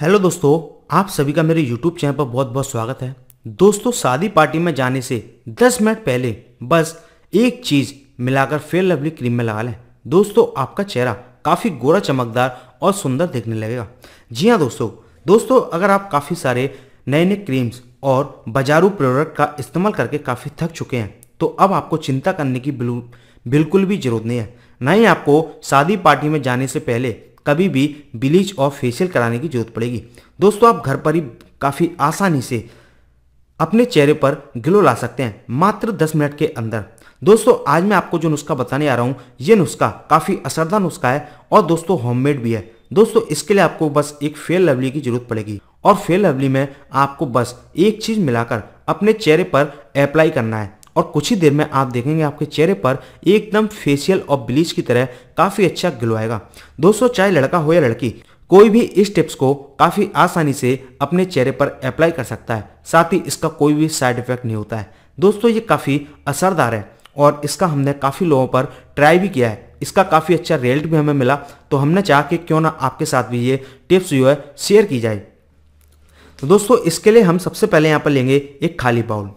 hello दोस्तों आप सभी का मेरे यूट्यूब चैनल पर बहुत बहुत स्वागत है दोस्तों शादी पार्टी में जाने से 10 मिनट पहले बस एक चीज़ मिलाकर फेयर लवली क्रीम में लगा लें दोस्तों आपका चेहरा काफ़ी गोरा चमकदार और सुंदर देखने लगेगा जी हाँ दोस्तों दोस्तों अगर आप काफ़ी सारे नए नए क्रीम्स और बाजारू प्रोडक्ट का इस्तेमाल करके काफ़ी थक चुके हैं तो अब आपको चिंता करने की बिल्कुल भी ज़रूरत नहीं है ना ही आपको शादी पार्टी में जाने से पहले कभी भी ब्लीच और फेशियल कराने की जरूरत पड़ेगी दोस्तों आप घर पर ही काफ़ी आसानी से अपने चेहरे पर ग्लो ला सकते हैं मात्र 10 मिनट के अंदर दोस्तों आज मैं आपको जो नुस्खा बताने आ रहा हूँ ये नुस्खा काफ़ी असरदार नुस्खा है और दोस्तों होममेड भी है दोस्तों इसके लिए आपको बस एक फेयर लवली की जरूरत पड़ेगी और फेयर लवली में आपको बस एक चीज़ मिलाकर अपने चेहरे पर अप्लाई करना है और कुछ ही देर में आप देखेंगे आपके चेहरे पर एकदम फेशियल और ब्लीच की तरह काफ़ी अच्छा ग्लो आएगा दोस्तों चाहे लड़का हो या लड़की कोई भी इस टिप्स को काफ़ी आसानी से अपने चेहरे पर अप्लाई कर सकता है साथ ही इसका कोई भी साइड इफेक्ट नहीं होता है दोस्तों ये काफ़ी असरदार है और इसका हमने काफ़ी लोगों पर ट्राई भी किया है इसका काफ़ी अच्छा रिजल्ट भी हमें मिला तो हमने चाहा कि क्यों ना आपके साथ भी ये टिप्स जो है शेयर की जाए तो दोस्तों इसके लिए हम सबसे पहले यहाँ पर लेंगे एक खाली बाउल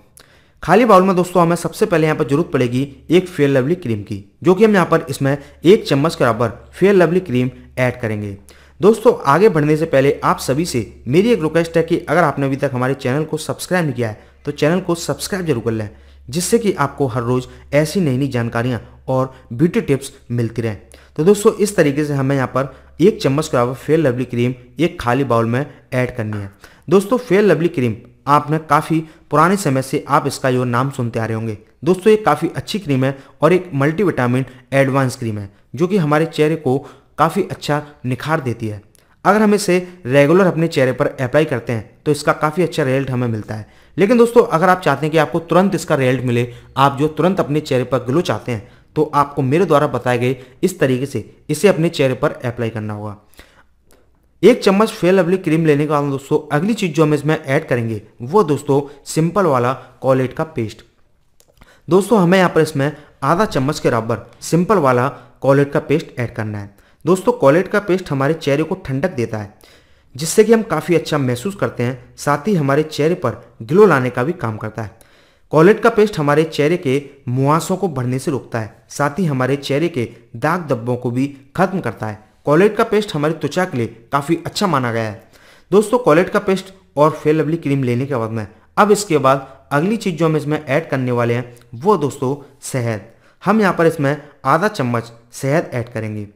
खाली बाउल में दोस्तों हमें सबसे पहले यहाँ पर जरूरत पड़ेगी एक फेयर लवली क्रीम की जो कि हम यहाँ पर इसमें एक चम्मच के बराबर फेयर लवली क्रीम ऐड करेंगे दोस्तों आगे बढ़ने से पहले आप सभी से मेरी एक रिक्वेस्ट है कि अगर आपने अभी तक हमारे चैनल को सब्सक्राइब नहीं किया है तो चैनल को सब्सक्राइब जरूर कर लें जिससे कि आपको हर रोज़ ऐसी नई नई जानकारियाँ और ब्यूटी टिप्स मिलती रहें तो दोस्तों इस तरीके से हमें यहाँ पर एक चम्मच के बराबर फेयर लवली क्रीम एक खाली बाउल में ऐड करनी है दोस्तों फेयर लवली क्रीम आपने काफ़ी पुराने समय से आप इसका जो नाम सुनते आ रहे होंगे दोस्तों ये काफ़ी अच्छी क्रीम है और एक मल्टीविटामिन एडवांस क्रीम है जो कि हमारे चेहरे को काफ़ी अच्छा निखार देती है अगर हम इसे रेगुलर अपने चेहरे पर अप्लाई करते हैं तो इसका काफ़ी अच्छा रिजल्ट हमें मिलता है लेकिन दोस्तों अगर आप चाहते हैं कि आपको तुरंत इसका रिजल्ट मिले आप जो तुरंत अपने चेहरे पर ग्लो चाहते हैं तो आपको मेरे द्वारा बताए गए इस तरीके से इसे अपने चेहरे पर अप्लाई करना होगा एक चम्मच फेयर लवली क्रीम लेने के बाद दोस्तों अगली चीज़ जो हम इसमें ऐड करेंगे वो दोस्तों सिंपल वाला कॉलेट का पेस्ट दोस्तों हमें यहाँ पर इसमें आधा चम्मच के रबर सिंपल वाला कॉलेट का पेस्ट ऐड करना है दोस्तों कॉलेट का पेस्ट हमारे चेहरे को ठंडक देता है जिससे कि हम काफ़ी अच्छा महसूस करते हैं साथ ही हमारे चेहरे पर ग्लो लाने का भी काम करता है कॉलेट का पेस्ट हमारे चेहरे के मुहासों को बढ़ने से रोकता है साथ ही हमारे चेहरे के दाग धब्बों को भी खत्म करता है कॉलेट का पेस्ट हमारी त्वचा के लिए काफ़ी अच्छा माना गया है दोस्तों कॉलेट का पेस्ट और फेल लवली क्रीम लेने के बाद में अब इसके बाद अगली चीज़ जो हम इसमें ऐड करने वाले हैं वो दोस्तों शहद हम यहाँ पर इसमें आधा चम्मच शहद ऐड करेंगे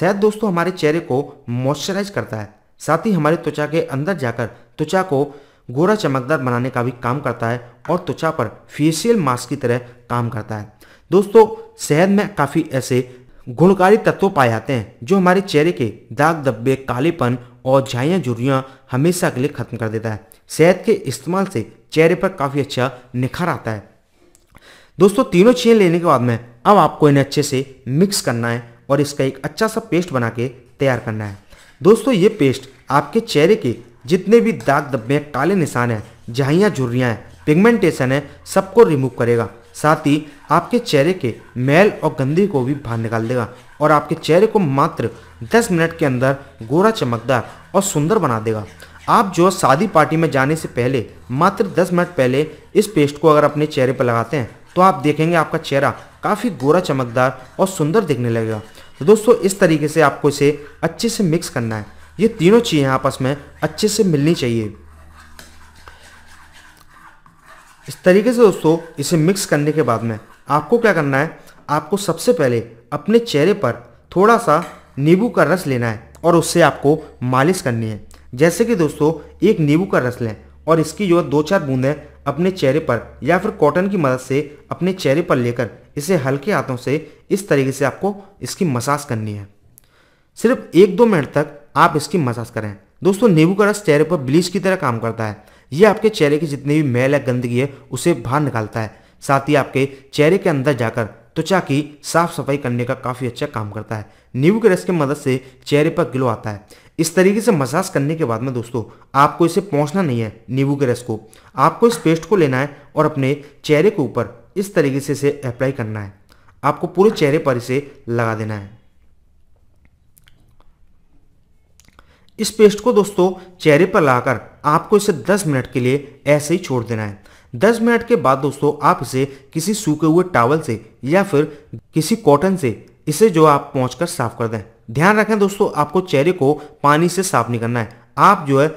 शहद दोस्तों हमारे चेहरे को मॉइस्चराइज करता है साथ ही हमारे त्वचा के अंदर जाकर त्वचा को गोरा चमकदार बनाने का भी काम करता है और त्वचा पर फेशियल मास्क की तरह काम करता है दोस्तों शहद में काफ़ी ऐसे गुणकारी तत्व पाए जाते हैं जो हमारे चेहरे के दाग धब्बे कालेपन और झाइया झुर्रियाँ हमेशा के लिए ख़त्म कर देता है शहद के इस्तेमाल से चेहरे पर काफ़ी अच्छा निखार आता है दोस्तों तीनों चीज़ें लेने के बाद में अब आपको इन्हें अच्छे से मिक्स करना है और इसका एक अच्छा सा पेस्ट बना के तैयार करना है दोस्तों ये पेस्ट आपके चेहरे के जितने भी दाग धब्बे काले निशान हैं झाइयाँ झुर्रियाँ हैं पिगमेंटेशन है सबको रिमूव करेगा साथ ही आपके चेहरे के मैल और गंदगी को भी बाहर निकाल देगा और आपके चेहरे को मात्र 10 मिनट के अंदर गोरा चमकदार और सुंदर बना देगा आप जो शादी पार्टी में जाने से पहले मात्र 10 मिनट पहले इस पेस्ट को अगर अपने चेहरे पर लगाते हैं तो आप देखेंगे आपका चेहरा काफ़ी गोरा चमकदार और सुंदर दिखने लगेगा तो दोस्तों इस तरीके से आपको इसे अच्छे से मिक्स करना है ये तीनों चीज़ें आपस में अच्छे से मिलनी चाहिए इस तरीके से दोस्तों इसे मिक्स करने के बाद में आपको क्या करना है आपको सबसे पहले अपने चेहरे पर थोड़ा सा नींबू का रस लेना है और उससे आपको मालिश करनी है जैसे कि दोस्तों एक नींबू का रस लें और इसकी जो दो चार बूंदें अपने चेहरे पर या फिर कॉटन की मदद से अपने चेहरे पर लेकर इसे हल्के हाथों से इस तरीके से आपको इसकी मसाज करनी है सिर्फ एक दो मिनट तक आप इसकी मसाज करें दोस्तों नींबू का रस चेहरे पर ब्लीच की तरह काम करता है ये आपके चेहरे की जितनी भी मैल या गंदगी है उसे बाहर निकालता है साथ ही आपके चेहरे के अंदर जाकर त्वचा की साफ सफाई करने का काफ़ी अच्छा काम करता है नींबू के रस की मदद से चेहरे पर ग्लो आता है इस तरीके से मसाज करने के बाद में दोस्तों आपको इसे पहुंचना नहीं है नींबू के रस को आपको इस पेस्ट को लेना है और अपने चेहरे के ऊपर इस तरीके से इसे अप्लाई करना है आपको पूरे चेहरे पर इसे लगा देना है इस पेस्ट को दोस्तों चेहरे पर लाकर आपको इसे 10 मिनट के लिए ऐसे ही छोड़ देना है 10 मिनट के बाद दोस्तों आप इसे किसी सूखे हुए टावल से या फिर किसी कॉटन से इसे जो आप पहुँच कर साफ कर दें ध्यान रखें दोस्तों आपको चेहरे को पानी से साफ नहीं करना है आप जो है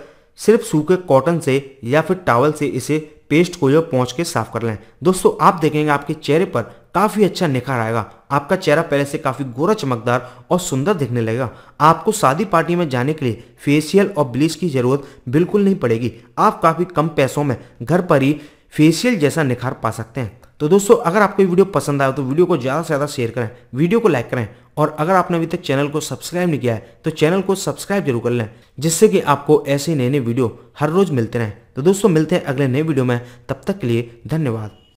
सिर्फ सूखे कॉटन से या फिर टावल से इसे पेस्ट को जो पहुँच के साफ कर लें दोस्तों आप देखेंगे आपके चेहरे पर काफ़ी अच्छा निखार आएगा आपका चेहरा पहले से काफ़ी गोरा चमकदार और सुंदर दिखने लगेगा आपको शादी पार्टी में जाने के लिए फेशियल और ब्लीच की ज़रूरत बिल्कुल नहीं पड़ेगी आप काफ़ी कम पैसों में घर पर ही फेशियल जैसा निखार पा सकते हैं तो दोस्तों अगर आपको वीडियो पसंद आया तो वीडियो को ज़्यादा से ज़्यादा शेयर करें वीडियो को लाइक करें और अगर आपने अभी तक चैनल को सब्सक्राइब नहीं किया है तो चैनल को सब्सक्राइब जरूर कर लें जिससे कि आपको ऐसे नए नए वीडियो हर रोज़ मिलते रहें तो दोस्तों मिलते हैं अगले नए वीडियो में तब तक के लिए धन्यवाद